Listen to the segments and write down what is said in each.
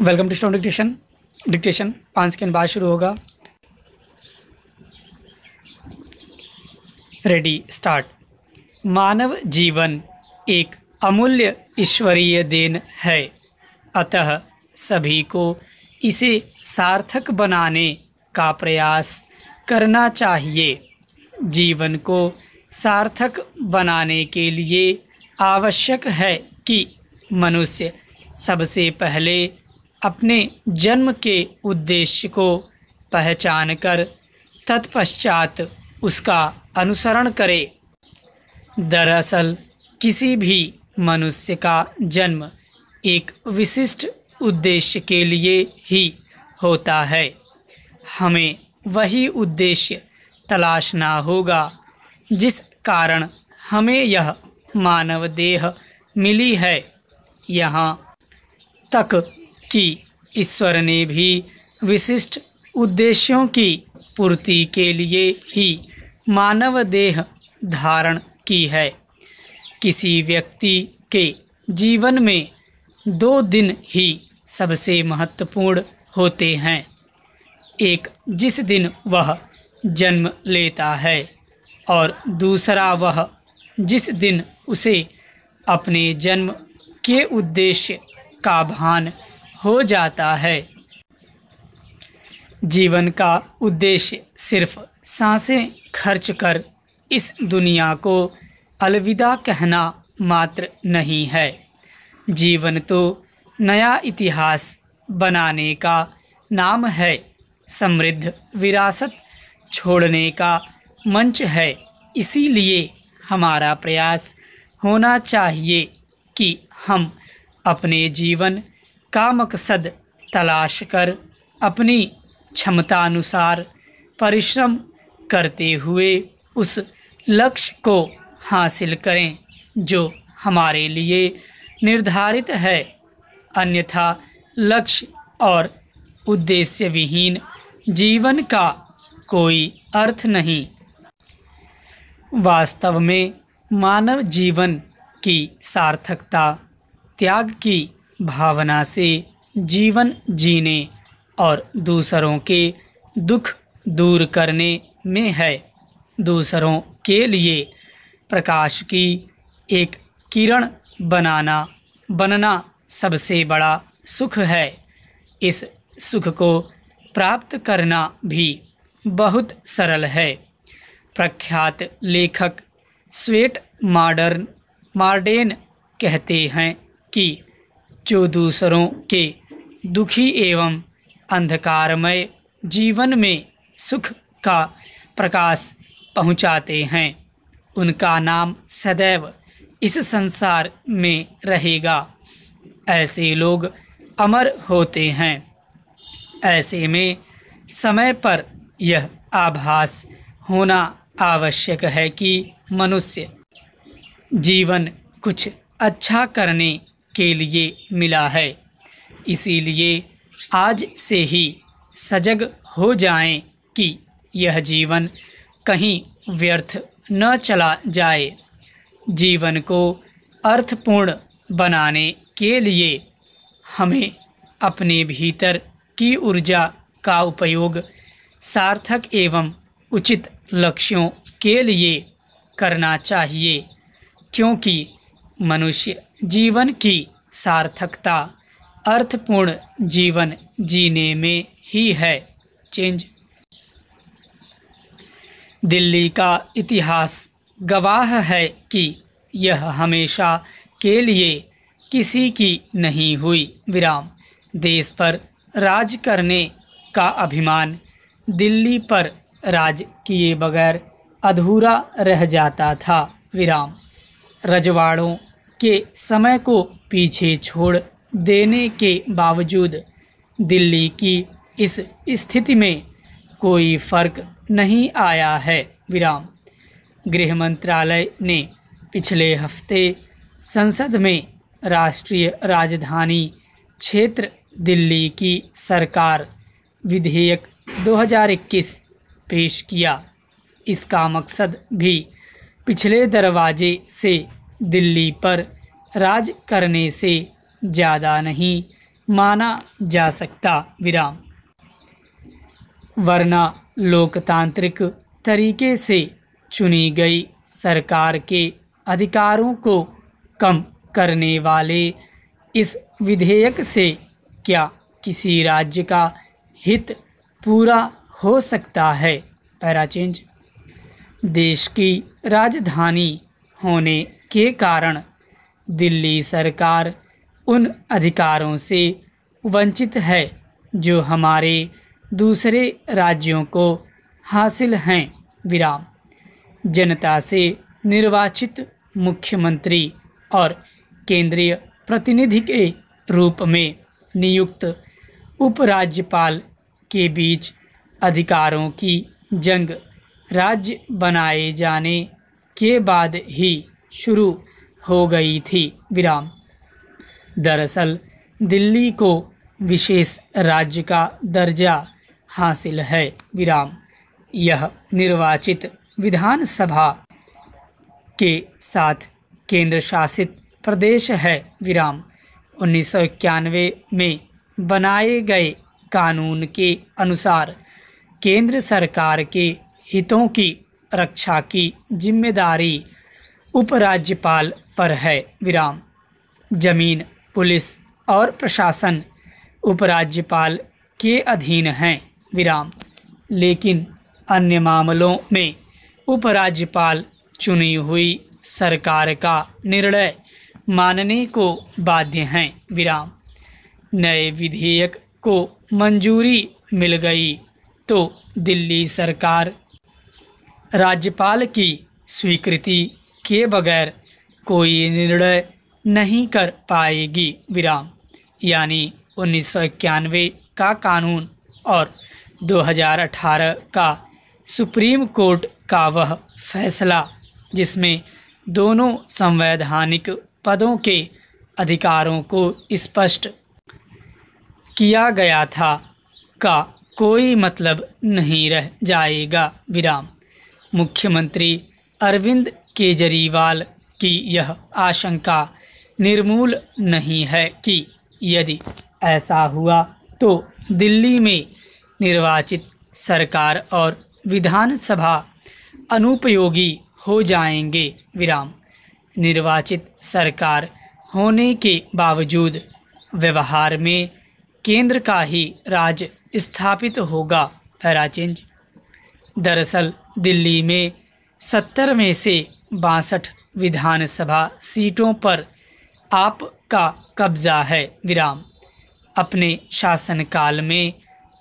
welcome to stone dictation dictation पाँच second बाद शुरू होगा रेडी स्टार्ट मानव जीवन एक अमूल्य ईश्वरीय देन है अतः सभी को इसे सार्थक बनाने का प्रयास करना चाहिए जीवन को सार्थक बनाने के लिए आवश्यक है कि मनुष्य सबसे पहले अपने जन्म के उद्देश्य को पहचान कर तत्पश्चात उसका अनुसरण करे दरअसल किसी भी मनुष्य का जन्म एक विशिष्ट उद्देश्य के लिए ही होता है हमें वही उद्देश्य तलाशना होगा जिस कारण हमें यह मानव देह मिली है यहाँ तक कि ईश्वर ने भी विशिष्ट उद्देश्यों की पूर्ति के लिए ही मानव देह धारण की है किसी व्यक्ति के जीवन में दो दिन ही सबसे महत्वपूर्ण होते हैं एक जिस दिन वह जन्म लेता है और दूसरा वह जिस दिन उसे अपने जन्म के उद्देश्य का भान हो जाता है जीवन का उद्देश्य सिर्फ सांसें खर्च कर इस दुनिया को अलविदा कहना मात्र नहीं है जीवन तो नया इतिहास बनाने का नाम है समृद्ध विरासत छोड़ने का मंच है इसीलिए हमारा प्रयास होना चाहिए कि हम अपने जीवन का मकसद तलाश कर अपनी क्षमता अनुसार परिश्रम करते हुए उस लक्ष्य को हासिल करें जो हमारे लिए निर्धारित है अन्यथा लक्ष्य और उद्देश्य विहीन जीवन का कोई अर्थ नहीं वास्तव में मानव जीवन की सार्थकता त्याग की भावना से जीवन जीने और दूसरों के दुख दूर करने में है दूसरों के लिए प्रकाश की एक किरण बनाना बनना सबसे बड़ा सुख है इस सुख को प्राप्त करना भी बहुत सरल है प्रख्यात लेखक स्वेट मॉडर्न मार्डेन कहते हैं कि जो दूसरों के दुखी एवं अंधकारमय जीवन में सुख का प्रकाश पहुंचाते हैं उनका नाम सदैव इस संसार में रहेगा ऐसे लोग अमर होते हैं ऐसे में समय पर यह आभास होना आवश्यक है कि मनुष्य जीवन कुछ अच्छा करने के लिए मिला है इसीलिए आज से ही सजग हो जाएं कि यह जीवन कहीं व्यर्थ न चला जाए जीवन को अर्थपूर्ण बनाने के लिए हमें अपने भीतर की ऊर्जा का उपयोग सार्थक एवं उचित लक्ष्यों के लिए करना चाहिए क्योंकि मनुष्य जीवन की सार्थकता अर्थपूर्ण जीवन जीने में ही है चेंज दिल्ली का इतिहास गवाह है कि यह हमेशा के लिए किसी की नहीं हुई विराम देश पर राज करने का अभिमान दिल्ली पर राज किए बगैर अधूरा रह जाता था विराम रजवाड़ों के समय को पीछे छोड़ देने के बावजूद दिल्ली की इस स्थिति में कोई फर्क नहीं आया है विराम गृह मंत्रालय ने पिछले हफ्ते संसद में राष्ट्रीय राजधानी क्षेत्र दिल्ली की सरकार विधेयक 2021 पेश किया इसका मकसद भी पिछले दरवाजे से दिल्ली पर राज करने से ज़्यादा नहीं माना जा सकता विराम वरना लोकतांत्रिक तरीके से चुनी गई सरकार के अधिकारों को कम करने वाले इस विधेयक से क्या किसी राज्य का हित पूरा हो सकता है पैराचेंज देश की राजधानी होने के कारण दिल्ली सरकार उन अधिकारों से वंचित है जो हमारे दूसरे राज्यों को हासिल हैं विराम जनता से निर्वाचित मुख्यमंत्री और केंद्रीय प्रतिनिधि के रूप में नियुक्त उपराज्यपाल के बीच अधिकारों की जंग राज्य बनाए जाने के बाद ही शुरू हो गई थी विराम दरअसल दिल्ली को विशेष राज्य का दर्जा हासिल है विराम यह निर्वाचित विधानसभा के साथ केंद्र शासित प्रदेश है विराम उन्नीस में बनाए गए कानून के अनुसार केंद्र सरकार के हितों की रक्षा की जिम्मेदारी उपराज्यपाल पर है विराम जमीन पुलिस और प्रशासन उपराज्यपाल के अधीन हैं विराम लेकिन अन्य मामलों में उपराज्यपाल चुनी हुई सरकार का निर्णय मानने को बाध्य हैं विराम नए विधेयक को मंजूरी मिल गई तो दिल्ली सरकार राज्यपाल की स्वीकृति के बगैर कोई निर्णय नहीं कर पाएगी विराम यानी उन्नीस का कानून और 2018 का सुप्रीम कोर्ट का वह फैसला जिसमें दोनों संवैधानिक पदों के अधिकारों को स्पष्ट किया गया था का कोई मतलब नहीं रह जाएगा विराम मुख्यमंत्री अरविंद केजरीवाल की यह आशंका निर्मूल नहीं है कि यदि ऐसा हुआ तो दिल्ली में निर्वाचित सरकार और विधानसभा अनुपयोगी हो जाएंगे विराम निर्वाचित सरकार होने के बावजूद व्यवहार में केंद्र का ही राज स्थापित होगा पैराचेंज दरअसल दिल्ली में सत्तर में से बासठ विधानसभा सीटों पर आपका कब्जा है विराम अपने शासनकाल में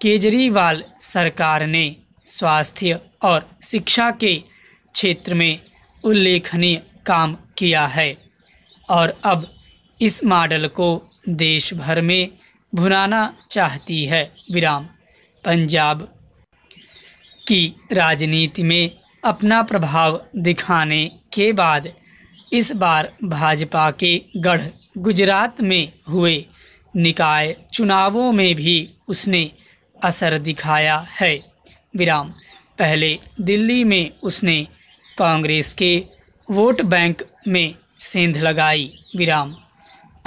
केजरीवाल सरकार ने स्वास्थ्य और शिक्षा के क्षेत्र में उल्लेखनीय काम किया है और अब इस मॉडल को देश भर में भुनाना चाहती है विराम पंजाब की राजनीति में अपना प्रभाव दिखाने के बाद इस बार भाजपा के गढ़ गुजरात में हुए निकाय चुनावों में भी उसने असर दिखाया है विराम पहले दिल्ली में उसने कांग्रेस के वोट बैंक में सेंध लगाई विराम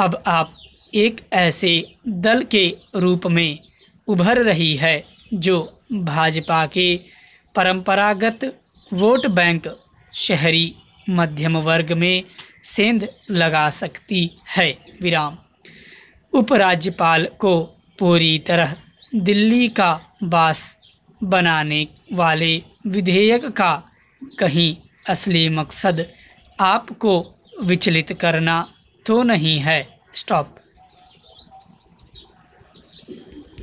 अब आप एक ऐसे दल के रूप में उभर रही है जो भाजपा के परंपरागत वोट बैंक शहरी मध्यम वर्ग में सेंध लगा सकती है विराम उपराज्यपाल को पूरी तरह दिल्ली का बास बनाने वाले विधेयक का कहीं असली मकसद आपको विचलित करना तो नहीं है स्टॉप